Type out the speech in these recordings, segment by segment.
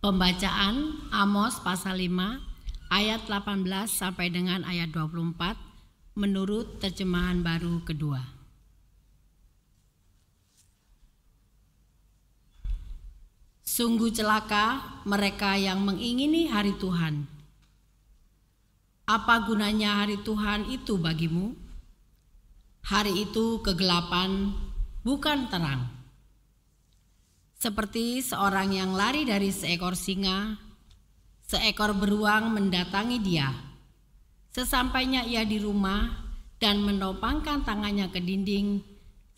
Pembacaan Amos pasal 5 ayat 18 sampai dengan ayat 24 menurut terjemahan baru kedua. Sungguh celaka mereka yang mengingini hari Tuhan. Apa gunanya hari Tuhan itu bagimu? Hari itu kegelapan, bukan terang seperti seorang yang lari dari seekor singa, seekor beruang mendatangi dia. Sesampainya ia di rumah dan menopangkan tangannya ke dinding,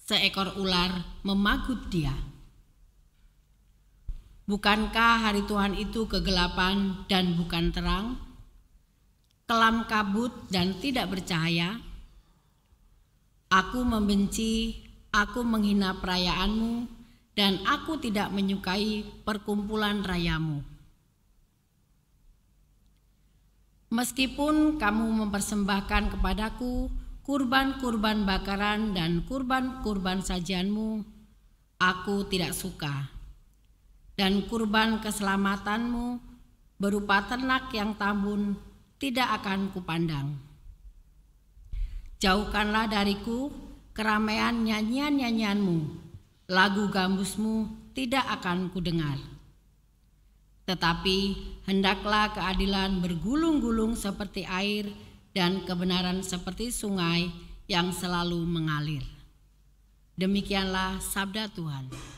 seekor ular memagut dia. Bukankah hari Tuhan itu kegelapan dan bukan terang? Kelam kabut dan tidak bercahaya? Aku membenci, aku menghina perayaanmu, dan aku tidak menyukai perkumpulan rayamu. Meskipun kamu mempersembahkan kepadaku kurban-kurban bakaran dan kurban-kurban sajianmu, aku tidak suka. Dan kurban keselamatanmu berupa ternak yang tambun tidak akan kupandang. Jauhkanlah dariku keramaian nyanyian-nyanyianmu, lagu gambusmu tidak akan kudengar. Tetapi hendaklah keadilan bergulung-gulung seperti air dan kebenaran seperti sungai yang selalu mengalir. Demikianlah sabda Tuhan.